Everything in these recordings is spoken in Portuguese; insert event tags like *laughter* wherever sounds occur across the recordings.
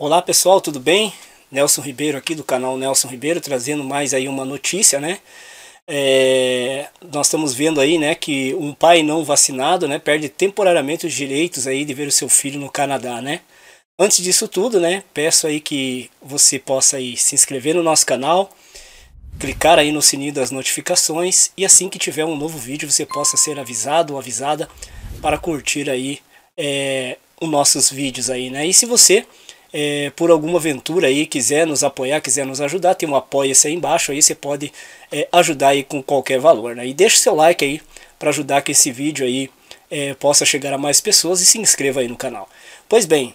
Olá pessoal, tudo bem? Nelson Ribeiro aqui do canal Nelson Ribeiro trazendo mais aí uma notícia, né? É, nós estamos vendo aí, né, que um pai não vacinado, né, perde temporariamente os direitos aí de ver o seu filho no Canadá, né? Antes disso tudo, né, peço aí que você possa aí se inscrever no nosso canal, clicar aí no sininho das notificações e assim que tiver um novo vídeo você possa ser avisado ou avisada para curtir aí é, os nossos vídeos aí, né? E se você é, por alguma aventura aí quiser nos apoiar, quiser nos ajudar, tem um apoia-se aí embaixo, aí você pode é, ajudar aí com qualquer valor. Né? E deixe seu like aí para ajudar que esse vídeo aí é, possa chegar a mais pessoas e se inscreva aí no canal. Pois bem,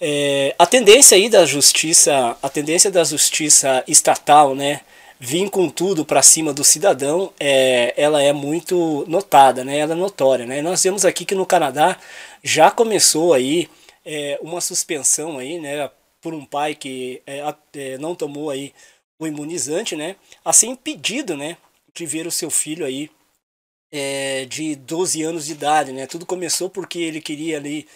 é, a tendência aí da justiça, a tendência da justiça estatal, né, vir com tudo para cima do cidadão, é, ela é muito notada, né, ela é notória, né. Nós vemos aqui que no Canadá já começou aí é, uma suspensão aí, né, por um pai que é, é, não tomou aí o imunizante, né, a ser impedido, né, de ver o seu filho aí é, de 12 anos de idade, né, tudo começou porque ele queria ali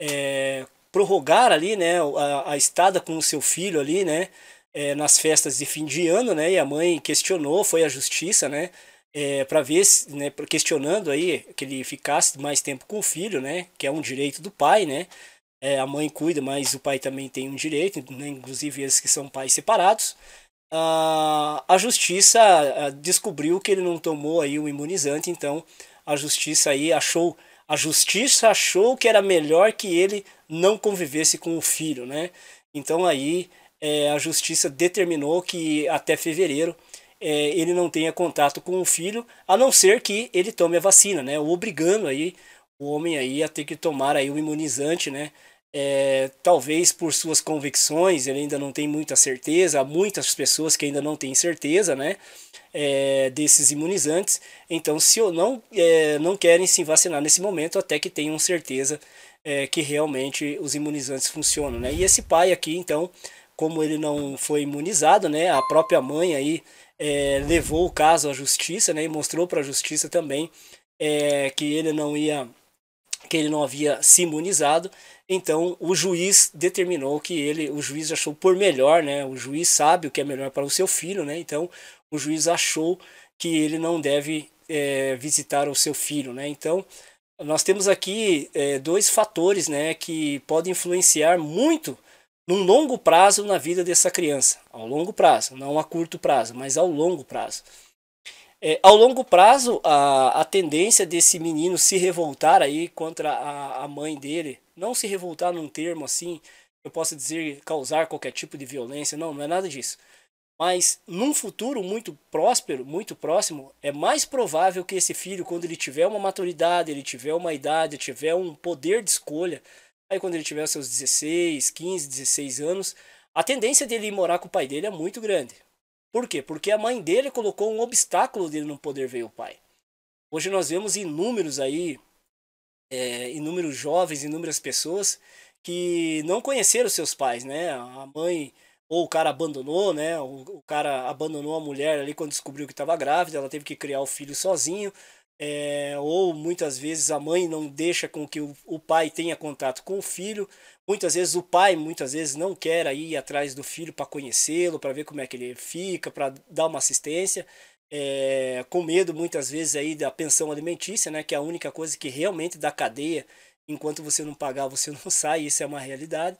é, prorrogar ali, né, a, a estada com o seu filho ali, né, é, nas festas de fim de ano, né, e a mãe questionou, foi à justiça, né, é, para ver né, questionando aí que ele ficasse mais tempo com o filho, né, que é um direito do pai, né, é, a mãe cuida, mas o pai também tem um direito, né? inclusive esses que são pais separados. Ah, a justiça ah, descobriu que ele não tomou aí o imunizante, então a justiça aí achou a justiça achou que era melhor que ele não convivesse com o filho, né? Então aí é, a justiça determinou que até fevereiro é, ele não tenha contato com o filho, a não ser que ele tome a vacina, né? Obrigando aí o homem aí a ter que tomar aí o imunizante, né? É, talvez por suas convicções, ele ainda não tem muita certeza, há muitas pessoas que ainda não têm certeza, né, é, desses imunizantes, então se ou não, é, não querem se vacinar nesse momento até que tenham certeza é, que realmente os imunizantes funcionam, né, e esse pai aqui, então, como ele não foi imunizado, né, a própria mãe aí é, levou o caso à justiça, né, e mostrou para a justiça também é, que ele não ia que ele não havia se imunizado. Então o juiz determinou que ele, o juiz achou por melhor, né? O juiz sabe o que é melhor para o seu filho, né? Então o juiz achou que ele não deve é, visitar o seu filho, né? Então nós temos aqui é, dois fatores, né, que podem influenciar muito num longo prazo na vida dessa criança, ao longo prazo, não a curto prazo, mas ao longo prazo. É, ao longo prazo, a, a tendência desse menino se revoltar aí contra a, a mãe dele, não se revoltar num termo assim, eu posso dizer causar qualquer tipo de violência, não, não é nada disso. Mas num futuro muito próspero, muito próximo, é mais provável que esse filho, quando ele tiver uma maturidade, ele tiver uma idade, tiver um poder de escolha, aí quando ele tiver seus 16, 15, 16 anos, a tendência dele ir morar com o pai dele é muito grande. Por quê? Porque a mãe dele colocou um obstáculo dele não poder ver o pai. Hoje nós vemos inúmeros aí, é, inúmeros jovens, inúmeras pessoas que não conheceram seus pais, né? A mãe ou o cara abandonou, né? O, o cara abandonou a mulher ali quando descobriu que estava grávida, ela teve que criar o filho sozinho é, ou muitas vezes a mãe não deixa com que o, o, pai tenha contato com o filho, muitas vezes o pai muitas vezes não quer ir atrás do filho para conhecê-lo, para ver como é que ele fica, para dar uma assistência, é, com medo muitas vezes aí da pensão alimentícia, né, que é a única coisa que realmente dá cadeia, enquanto você não pagar você *laughs* não sai, isso é uma realidade.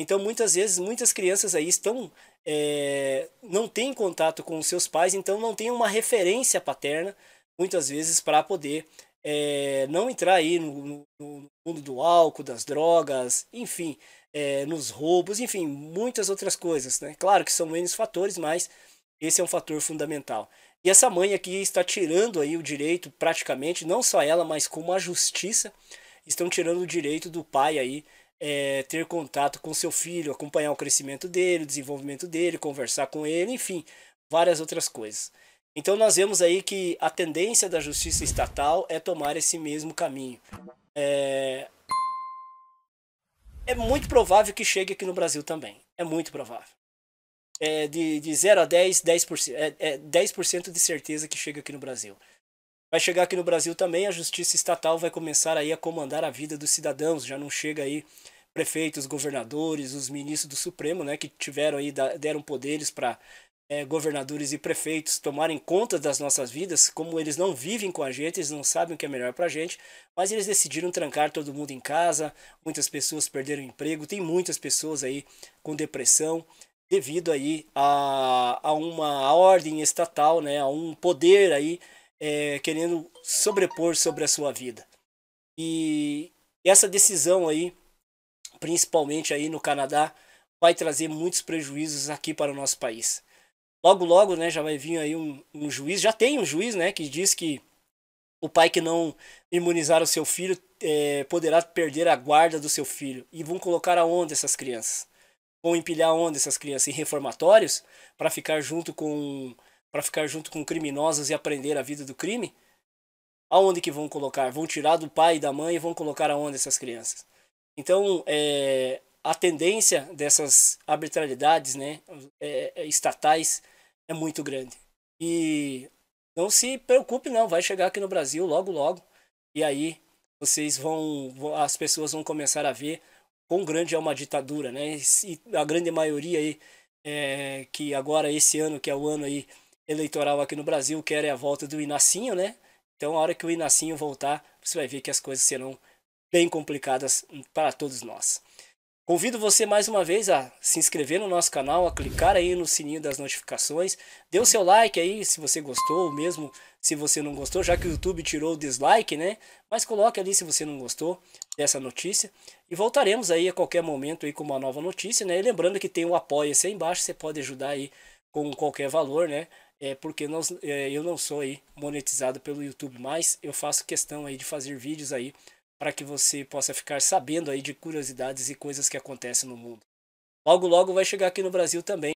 Então muitas vezes muitas crianças aí estão é, não têm contato com os seus pais, então não tem uma referência paterna muitas vezes para poder é, não entrar aí no, no, mundo do álcool, das drogas, enfim, é, nos roubos, enfim, muitas outras coisas, né? Claro que são menos fatores, mas esse é um fator fundamental. E essa mãe aqui está tirando aí o direito, praticamente, não só ela, mas como a justiça, estão tirando o direito do pai aí é, ter contato com seu filho, acompanhar o crescimento dele, o desenvolvimento dele, conversar com ele, enfim, várias outras coisas. Então nós vemos aí que a tendência da justiça estatal é tomar esse mesmo caminho. É, é muito provável que chegue aqui no Brasil também. É muito provável. É de, de 0 a 10, 10%, é, é 10 de certeza que chega aqui no Brasil. Vai chegar aqui no Brasil também, a justiça estatal vai começar aí a comandar a vida dos cidadãos, já não chega aí prefeitos, governadores, os ministros do Supremo, né, que tiveram aí deram poderes para é, governadores e prefeitos tomarem conta das nossas vidas, como eles não vivem com a gente, eles não sabem o que é melhor para a gente, mas eles decidiram trancar todo mundo em casa, muitas pessoas perderam emprego, tem muitas pessoas aí com depressão, devido aí a, a uma ordem estatal, né, a um poder aí é, querendo sobrepor sobre a sua vida. E essa decisão aí, principalmente aí no Canadá, vai trazer muitos prejuízos aqui para o nosso país logo logo, né, já vai vir aí um, um juiz, já tem um juiz, né, que diz que o pai que não imunizar o seu filho é, poderá perder a guarda do seu filho. E vão colocar aonde essas crianças? Vão empilhar aonde essas crianças? Em reformatórios? Para ficar junto com para ficar junto com criminosos e aprender a vida do crime? Aonde que vão colocar? Vão tirar do pai e da mãe e vão colocar aonde essas crianças? Então, é, a tendência dessas arbitrariedades né, é, é, estatais é muito grande. E não se preocupe não, vai chegar aqui no Brasil logo logo e aí vocês vão, as pessoas vão começar a ver quão grande é uma ditadura, né? E a grande maioria aí é, que agora esse ano que é o ano aí eleitoral aqui no Brasil quer é a volta do Inacinho, né? Então a hora que o Inacinho voltar, você vai ver que as coisas serão bem complicadas para todos nós. Convido você mais uma vez a se inscrever no nosso canal, a clicar aí no sininho das notificações, dê o seu like aí se você gostou, mesmo se você não gostou, já que o YouTube tirou o dislike, né? Mas coloque ali se você não gostou dessa notícia e voltaremos aí a qualquer momento aí com uma nova notícia, né? E lembrando que tem o apoia-se aí embaixo, você pode ajudar aí com qualquer valor, né? É porque nós, é, eu não sou aí monetizado pelo YouTube, mas eu faço questão aí de fazer vídeos aí para que você possa ficar sabendo aí de curiosidades e coisas que acontecem no mundo. Logo logo vai chegar aqui no Brasil também